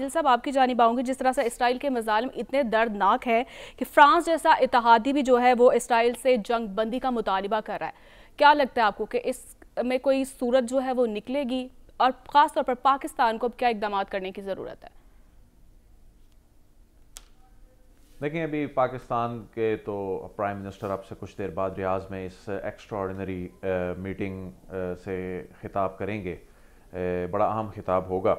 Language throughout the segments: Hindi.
दिल साहब आपकी जानी पाऊंगी जिस तरह से इसराइल के मजालम इतने दर्दनाक है कि फ्रांस जैसा इतिहादी भी जो है वो इसराइल से जंग बंदी का मुतालबा कर रहा है क्या लगता है आपको कि में कोई सूरत जो है वो निकलेगी और ख़ास तौर पर पाकिस्तान को अब क्या इकदाम करने की ज़रूरत है देखिए अभी पाकिस्तान के तो प्राइम मिनिस्टर अब से कुछ देर बाद रियाज में इस एक्स्ट्रॉर्डनरी मीटिंग से खिताब करेंगे बड़ा अहम खिताब होगा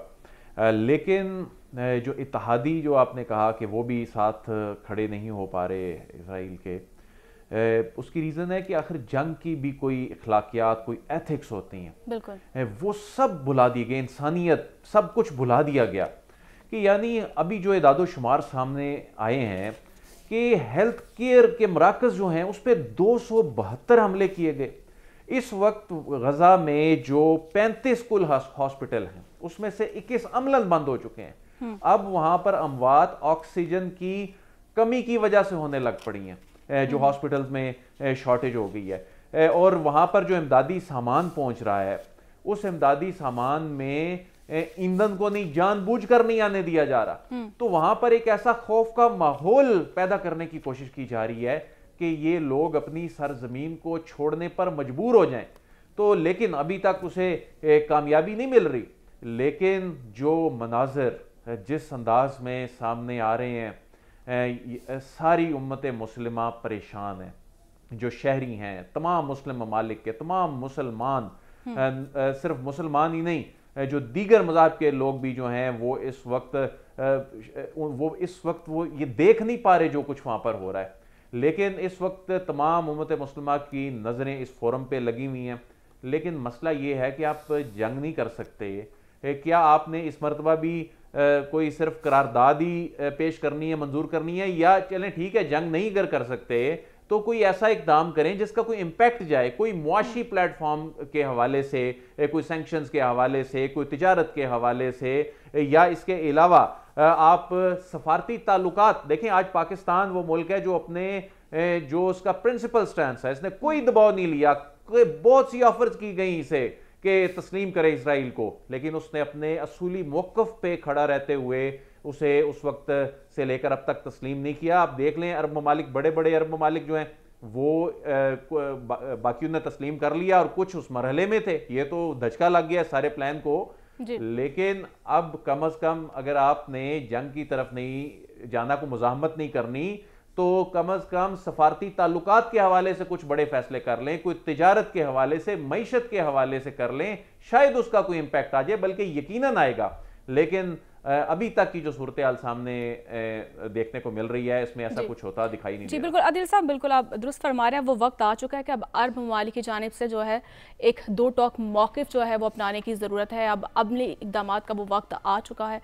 लेकिन जो इतिहादी जो आपने कहा कि वो भी साथ खड़े नहीं हो पा रहे इसराइल के उसकी रीज़न है कि आखिर जंग की भी कोई अखलाकियात कोई एथिक्स होती हैं बिल्कुल वो सब भुला दिए गए इंसानियत सब कुछ भुला दिया गया कि यानी अभी जो शुमार सामने आए हैं कि हेल्थ केयर के मराकज़ जो हैं उस पर दो सौ बहत्तर हमले किए गए इस वक्त गज़ा में जो पैंतीस कुल हॉस्पिटल हैं उसमें से 21 अमलन बंद हो चुके हैं हम्म। अब वहां पर अमवात ऑक्सीजन की कमी की वजह से होने लग पड़ी हैं जो हम्म। हॉस्पिटल्स में शॉर्टेज हो गई है और वहां पर जो इमदादी सामान पहुंच रहा है उस इमदादी सामान में ईंधन को नहीं कर नहीं आने दिया जा रहा हम्म। तो वहां पर एक ऐसा खौफ का माहौल पैदा करने की कोशिश की जा रही है कि ये लोग अपनी सरजमीन को छोड़ने पर मजबूर हो जाएं तो लेकिन अभी तक उसे कामयाबी नहीं मिल रही लेकिन जो मनाजर जिस अंदाज में सामने आ रहे हैं सारी उम्मत मुसलमा परेशान हैं जो शहरी हैं तमाम मुस्लिम ममालिक के तमाम मुसलमान हम्म। सिर्फ मुसलमान ही नहीं जो दीगर मजहब के लोग भी जो हैं वो इस वक्त वो इस वक्त वो ये देख नहीं पा रहे जो कुछ वहाँ पर हो रहा है लेकिन इस वक्त तमाम उम्मत मुसलम की नज़रें इस फोरम पे लगी हुई हैं लेकिन मसला ये है कि आप जंग नहीं कर सकते क्या आपने इस मरतबा भी कोई सिर्फ करारदाद ही पेश करनी है मंजूर करनी है या चलें ठीक है जंग नहीं अगर कर सकते तो कोई ऐसा इकदाम करें जिसका कोई इम्पैक्ट जाए कोई मुआशी प्लेटफॉर्म के हवाले से कोई सेंक्शन के हवाले से कोई तजारत के हवाले से या इसके अलावा आप सफारती ताल्लुक देखें आज पाकिस्तान वो मुल्क है जो अपने जो उसका प्रिंसिपल स्टैंड है इसने कोई दबाव नहीं लिया बहुत सी ऑफर्स की गई इसे कि तस्लीम करे इसराइल को लेकिन उसने अपने असूली मौक़ पे खड़ा रहते हुए उसे उस वक्त से लेकर अब तक तस्लीम नहीं किया आप देख लें अरब ममालिक बड़े बड़े अरब ममालिक जो हैं वो बा, बाकी ने तस्लीम कर लिया और कुछ उस मरहले में थे ये तो धचका लग गया सारे प्लान को लेकिन अब कम अज़ कम अगर आपने जंग की तरफ नहीं जाना को मुजामत नहीं करनी तो कम अज कम सफारती ताल्लुक के हवाले से कुछ बड़े फैसले कर लें कोई तजारत के हवाले से मीशत के हवाले से कर लें शायद उसका कोई इम्पैक्ट आ जाए बल्कि यकीन आएगा लेकिन अभी तक की जो सूरत हाल सामने देखने को मिल रही है इसमें ऐसा कुछ होता दिखाई नहीं जी बिल्कुल अदिल साहब बिल्कुल आप दुरुस्त फरमा रहे हैं वो वक्त आ चुका है कि अब अरब ममालिक की जानब से जो है एक दो टॉक मौकफ जो है वो अपनाने की ज़रूरत है अब अमली इकदाम का वो वक्त आ चुका है